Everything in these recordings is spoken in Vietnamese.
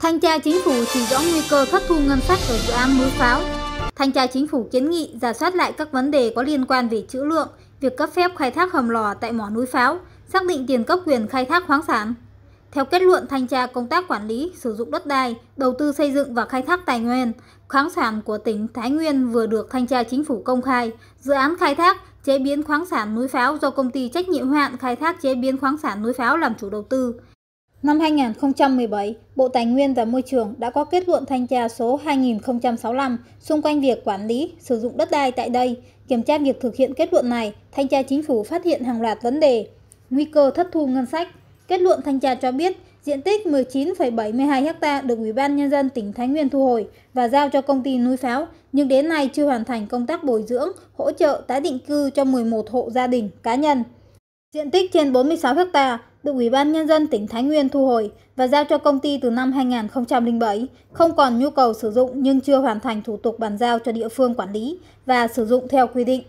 Thanh tra chính phủ chỉ rõ nguy cơ thất thu ngân sách ở dự án núi pháo. Thanh tra chính phủ kiến nghị giả soát lại các vấn đề có liên quan về chữ lượng, việc cấp phép khai thác hầm lò tại mỏ núi pháo, xác định tiền cấp quyền khai thác khoáng sản. Theo kết luận thanh tra công tác quản lý, sử dụng đất đai, đầu tư xây dựng và khai thác tài nguyên, khoáng sản của tỉnh Thái Nguyên vừa được thanh tra chính phủ công khai, dự án khai thác, chế biến khoáng sản núi pháo do công ty trách nhiệm hạn khai thác chế biến khoáng sản núi pháo làm chủ đầu tư. Năm 2017, Bộ Tài nguyên và Môi trường đã có kết luận thanh tra số 2065 xung quanh việc quản lý, sử dụng đất đai tại đây. Kiểm tra việc thực hiện kết luận này, thanh tra chính phủ phát hiện hàng loạt vấn đề, nguy cơ thất thu ngân sách. Kết luận thanh tra cho biết, diện tích 19,72 ha được Ủy ban Nhân dân tỉnh Thái Nguyên thu hồi và giao cho công ty núi pháo, nhưng đến nay chưa hoàn thành công tác bồi dưỡng, hỗ trợ tái định cư cho 11 hộ gia đình, cá nhân. Diện tích trên 46 ha được Ủy ban Nhân dân tỉnh Thái Nguyên thu hồi và giao cho công ty từ năm 2007, không còn nhu cầu sử dụng nhưng chưa hoàn thành thủ tục bàn giao cho địa phương quản lý và sử dụng theo quy định.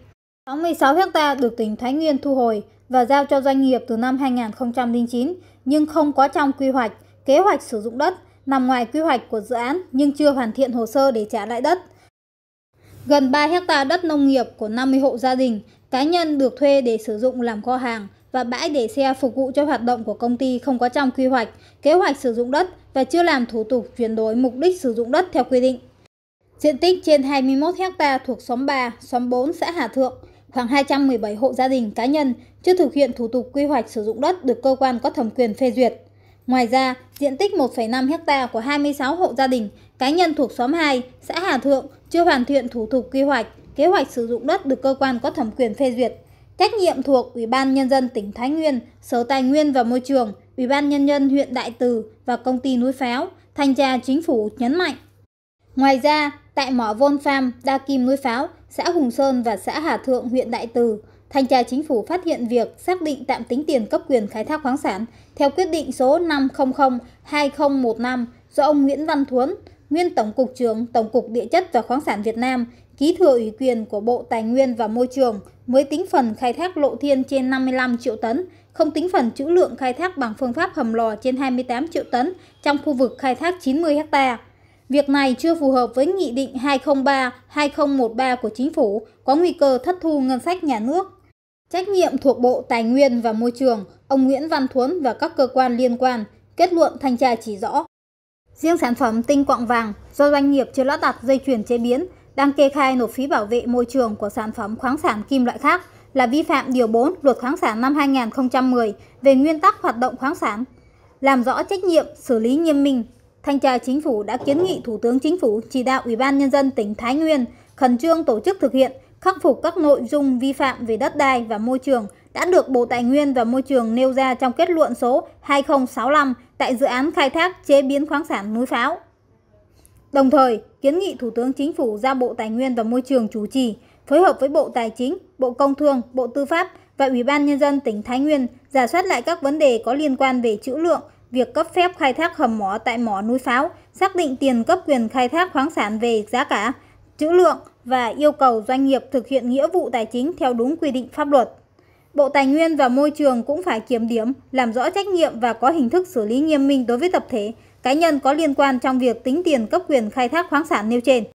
66 ha được tỉnh Thái Nguyên thu hồi và giao cho doanh nghiệp từ năm 2009 nhưng không có trong quy hoạch, kế hoạch sử dụng đất, nằm ngoài quy hoạch của dự án nhưng chưa hoàn thiện hồ sơ để trả lại đất. Gần 3 ha đất nông nghiệp của 50 hộ gia đình, cá nhân được thuê để sử dụng làm kho hàng – và bãi để xe phục vụ cho hoạt động của công ty không có trong quy hoạch, kế hoạch sử dụng đất và chưa làm thủ tục chuyển đổi mục đích sử dụng đất theo quy định. Diện tích trên 21 ha thuộc xóm 3, xóm 4 xã Hà Thượng, khoảng 217 hộ gia đình cá nhân chưa thực hiện thủ tục quy hoạch sử dụng đất được cơ quan có thẩm quyền phê duyệt. Ngoài ra, diện tích 1,5 ha của 26 hộ gia đình cá nhân thuộc xóm 2, xã Hà Thượng chưa hoàn thiện thủ tục quy hoạch, kế hoạch sử dụng đất được cơ quan có thẩm quyền phê duyệt. Trách nhiệm thuộc Ủy ban Nhân dân tỉnh Thái Nguyên, Sở Tài nguyên và Môi trường, Ủy ban Nhân dân huyện Đại Từ và Công ty Núi Pháo, Thanh tra Chính phủ nhấn mạnh. Ngoài ra, tại mỏ Von Farm, Đa Kim Núi Pháo, xã Hùng Sơn và xã Hà Thượng, huyện Đại Từ, Thanh tra Chính phủ phát hiện việc xác định tạm tính tiền cấp quyền khai thác khoáng sản theo quyết định số 500-2015 do ông Nguyễn Văn Thuấn, nguyên Tổng cục trưởng Tổng cục Địa chất và Khoáng sản Việt Nam, ký thừa ủy quyền của Bộ Tài nguyên và Môi trường mới tính phần khai thác lộ thiên trên 55 triệu tấn, không tính phần trữ lượng khai thác bằng phương pháp hầm lò trên 28 triệu tấn trong khu vực khai thác 90 ha. Việc này chưa phù hợp với Nghị định 203-2013 của Chính phủ, có nguy cơ thất thu ngân sách nhà nước. Trách nhiệm thuộc Bộ Tài nguyên và Môi trường, ông Nguyễn Văn Thuấn và các cơ quan liên quan, kết luận thanh tra chỉ rõ Riêng sản phẩm tinh quặng vàng do doanh nghiệp chưa lắp đặt dây chuyền chế biến đang kê khai nộp phí bảo vệ môi trường của sản phẩm khoáng sản kim loại khác là vi phạm Điều 4 Luật Khoáng sản năm 2010 về nguyên tắc hoạt động khoáng sản. Làm rõ trách nhiệm, xử lý nghiêm minh. Thanh tra Chính phủ đã kiến nghị Thủ tướng Chính phủ chỉ đạo Ủy ban Nhân dân tỉnh Thái Nguyên khẩn trương tổ chức thực hiện, khắc phục các nội dung vi phạm về đất đai và môi trường – đã được Bộ Tài nguyên và Môi trường nêu ra trong kết luận số 2065 tại dự án khai thác chế biến khoáng sản núi pháo. Đồng thời, kiến nghị Thủ tướng Chính phủ giao Bộ Tài nguyên và Môi trường chủ trì, phối hợp với Bộ Tài chính, Bộ Công Thương, Bộ Tư pháp và Ủy ban Nhân dân tỉnh Thái Nguyên giả soát lại các vấn đề có liên quan về chữ lượng, việc cấp phép khai thác hầm mỏ tại mỏ núi pháo, xác định tiền cấp quyền khai thác khoáng sản về giá cả, chữ lượng và yêu cầu doanh nghiệp thực hiện nghĩa vụ tài chính theo đúng quy định pháp luật. Bộ Tài nguyên và Môi trường cũng phải kiểm điểm, làm rõ trách nhiệm và có hình thức xử lý nghiêm minh đối với tập thể, cá nhân có liên quan trong việc tính tiền cấp quyền khai thác khoáng sản nêu trên.